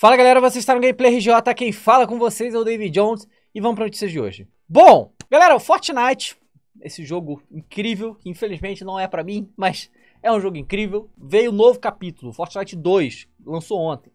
Fala galera, você está no Gameplay RJ, quem fala com vocês é o David Jones e vamos para notícias de hoje. Bom, galera, o Fortnite, esse jogo incrível, que infelizmente não é para mim, mas é um jogo incrível, veio um novo capítulo, Fortnite 2, lançou ontem.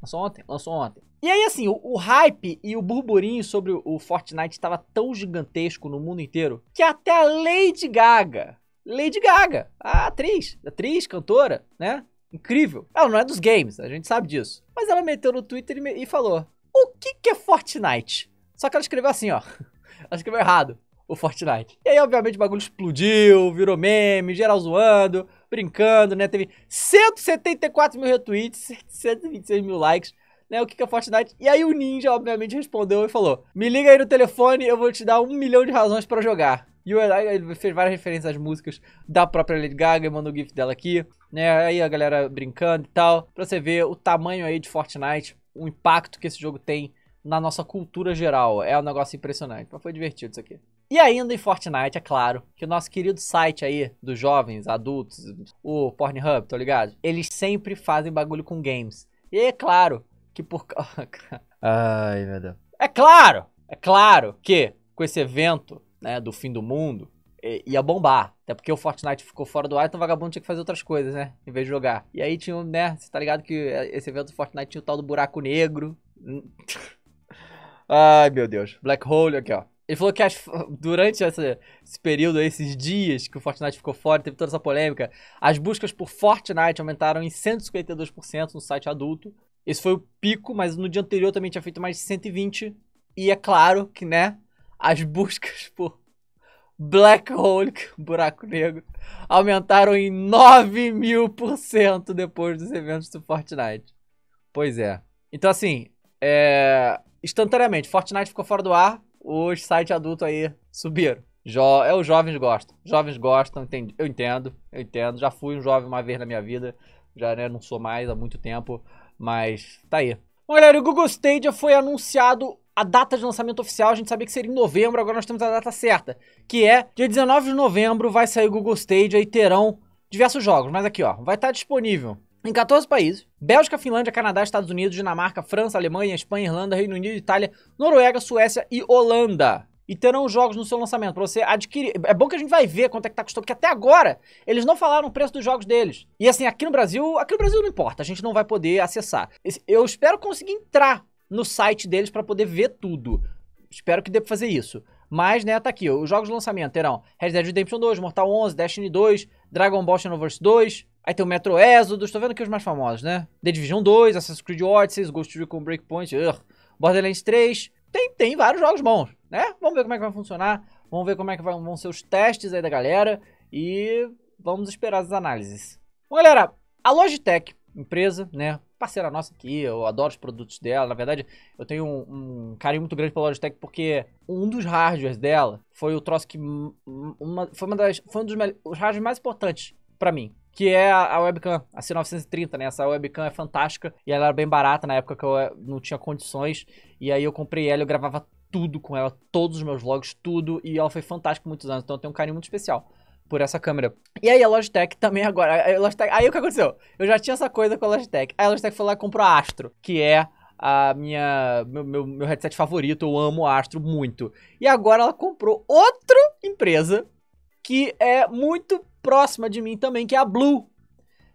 Lançou ontem? Lançou ontem. E aí assim, o, o hype e o burburinho sobre o, o Fortnite estava tão gigantesco no mundo inteiro, que até a Lady Gaga, Lady Gaga, a atriz, atriz, cantora, né? incrível. Ela não é dos games, a gente sabe disso. Mas ela meteu no Twitter e, e falou: O que, que é Fortnite? Só que ela escreveu assim, ó. Ela escreveu errado o Fortnite. E aí, obviamente, o bagulho explodiu, virou meme, geral zoando, brincando, né? Teve 174 mil retweets, 126 mil likes, né? O que, que é Fortnite? E aí o Ninja, obviamente, respondeu e falou: Me liga aí no telefone, eu vou te dar um milhão de razões para jogar. E o Eli fez várias referências às músicas da própria Lady Gaga, mandou o GIF dela aqui, né? Aí a galera brincando e tal, pra você ver o tamanho aí de Fortnite, o impacto que esse jogo tem na nossa cultura geral. É um negócio impressionante, mas foi divertido isso aqui. E ainda em Fortnite, é claro, que o nosso querido site aí, dos jovens, adultos, o Pornhub, tá ligado? Eles sempre fazem bagulho com games. E é claro que por... Ai, meu Deus. É claro, é claro que com esse evento né, do fim do mundo, ia bombar. Até porque o Fortnite ficou fora do ar, então o vagabundo tinha que fazer outras coisas, né? Em vez de jogar. E aí tinha, né? Você tá ligado que é, esse evento do Fortnite tinha o tal do buraco negro. Ai, meu Deus. Black Hole aqui, ó. Ele falou que as, durante essa, esse período, esses dias que o Fortnite ficou fora, teve toda essa polêmica, as buscas por Fortnite aumentaram em 152% no site adulto. Esse foi o pico, mas no dia anterior também tinha feito mais de 120. E é claro que, né, as buscas por black hole, buraco negro, aumentaram em 9 mil por cento depois dos eventos do Fortnite. Pois é. Então, assim, é... instantaneamente, Fortnite ficou fora do ar, os sites adultos aí subiram. Jo... É, os jovens gostam. Jovens gostam, entendi. eu entendo, eu entendo. Já fui um jovem uma vez na minha vida, já né, não sou mais há muito tempo, mas tá aí. Bom, galera, o Google Stadia foi anunciado a data de lançamento oficial a gente sabia que seria em novembro, agora nós temos a data certa, que é dia 19 de novembro vai sair o Google Stage e terão diversos jogos, mas aqui ó, vai estar disponível em 14 países, Bélgica, Finlândia, Canadá, Estados Unidos, Dinamarca, França, Alemanha, Espanha, Irlanda, Reino Unido, Itália, Noruega, Suécia e Holanda e terão os jogos no seu lançamento para você adquirir. É bom que a gente vai ver quanto é que tá custando, porque até agora eles não falaram o preço dos jogos deles. E assim, aqui no Brasil, aqui no Brasil não importa, a gente não vai poder acessar. Eu espero conseguir entrar no site deles para poder ver tudo. Espero que dê pra fazer isso. Mas, né, tá aqui. os jogos de lançamento terão Red Dead Redemption 2, Mortal 11, Destiny 2, Dragon Ball Xenoverse 2, Aí tem o Metro Exodus, tô vendo aqui os mais famosos, né? The Division 2, Assassin's Creed Odyssey, Ghost Recon Breakpoint, Borderlands 3. Tem, tem vários jogos bons, né? Vamos ver como é que vai funcionar, vamos ver como é que vão ser os testes aí da galera e vamos esperar as análises. Bom, galera, a Logitech, empresa, né, parceira nossa aqui, eu adoro os produtos dela. Na verdade, eu tenho um, um carinho muito grande pela Logitech porque um dos hardwares dela foi o troço que uma, foi uma das foi um dos os hardwares mais importantes para mim, que é a, webcam, a C930, né? Essa webcam é fantástica e ela era bem barata na época que eu não tinha condições e aí eu comprei ela, eu gravava tudo com ela, todos os meus vlogs, tudo, e ela foi fantástica por muitos anos, então eu tenho um carinho muito especial por essa câmera. E aí a Logitech também agora. Logitech, aí o que aconteceu? Eu já tinha essa coisa com a Logitech. Aí a Logitech foi lá e comprou a Astro, que é a minha meu, meu, meu headset favorito. Eu amo a Astro muito. E agora ela comprou outra empresa que é muito próxima de mim também, que é a Blue,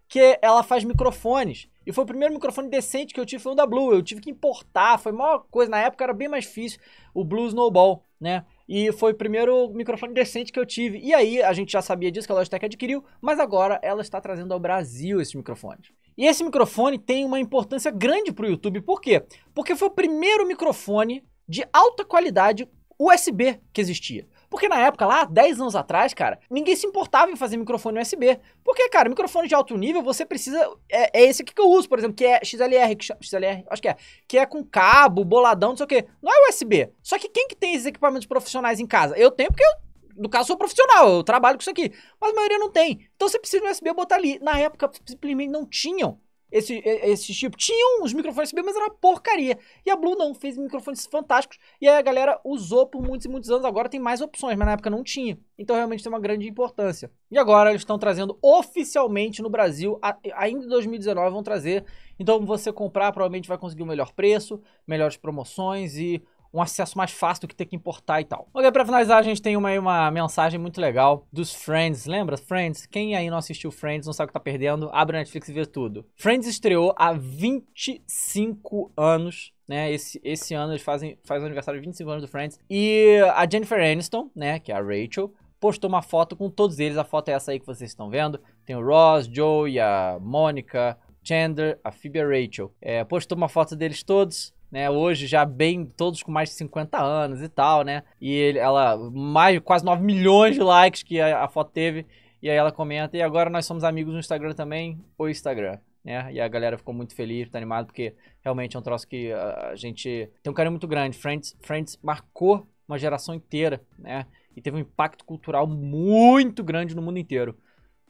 que ela faz microfones. E foi o primeiro microfone decente que eu tive, foi o da Blue. Eu tive que importar, foi a maior coisa. Na época era bem mais difícil o Blue Snowball, né? E foi o primeiro microfone decente que eu tive. E aí, a gente já sabia disso que a Logitech adquiriu, mas agora ela está trazendo ao Brasil esse microfone E esse microfone tem uma importância grande para o YouTube, por quê? Porque foi o primeiro microfone de alta qualidade USB que existia. Porque na época, lá 10 anos atrás, cara, ninguém se importava em fazer microfone USB. Porque, cara, microfone de alto nível, você precisa. É, é esse aqui que eu uso, por exemplo, que é XLR, que XLR, acho que é. Que é com cabo, boladão, não sei o quê. Não é USB. Só que quem que tem esses equipamentos profissionais em casa? Eu tenho porque eu no caso, sou profissional, eu trabalho com isso aqui. Mas a maioria não tem. Então você precisa de USB botar ali. Na época, simplesmente não tinham esse, esse tipo. Tinham os microfones USB, mas era porcaria. E a Blue não, fez microfones fantásticos. E aí a galera usou por muitos e muitos anos. Agora tem mais opções, mas na época não tinha. Então realmente tem uma grande importância. E agora eles estão trazendo oficialmente no Brasil, ainda em 2019 vão trazer. Então você comprar provavelmente vai conseguir o um melhor preço, melhores promoções e um acesso mais fácil do que ter que importar e tal. Ok, pra finalizar, a gente tem uma, uma mensagem muito legal dos Friends. Lembra? Friends? Quem aí não assistiu Friends não sabe o que tá perdendo? Abre a Netflix e vê tudo. Friends estreou há 25 anos né? Esse, esse ano eles fazem faz o aniversário de 25 anos do Friends. E a Jennifer Aniston, né, que é a Rachel, postou uma foto com todos eles. A foto é essa aí que vocês estão vendo. Tem o Ross, e a Mônica, Chandler, a Phoebe e a Rachel. É, postou uma foto deles todos né? Hoje já bem, todos com mais de 50 anos e tal, né? E ele, ela, mais, quase 9 milhões de likes que a, a foto teve. E aí ela comenta, e agora nós somos amigos no Instagram também, o Instagram. Né? E a galera ficou muito feliz, tá animado, porque realmente é um troço que ah, a gente tem um carinho muito grande. Friends, Friends marcou uma geração inteira, né? E teve um impacto cultural muito grande no mundo inteiro.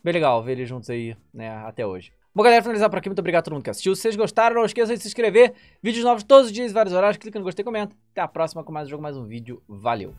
Bem legal ver eles juntos aí, né, até hoje. Bom, galera, finalizar por aqui. Muito obrigado a todo mundo que assistiu. Se vocês gostaram, não esqueçam de se inscrever. Vídeos novos todos os dias, vários horários. Clica no gostei, comenta. Até a próxima com mais um jogo, mais um vídeo. Valeu!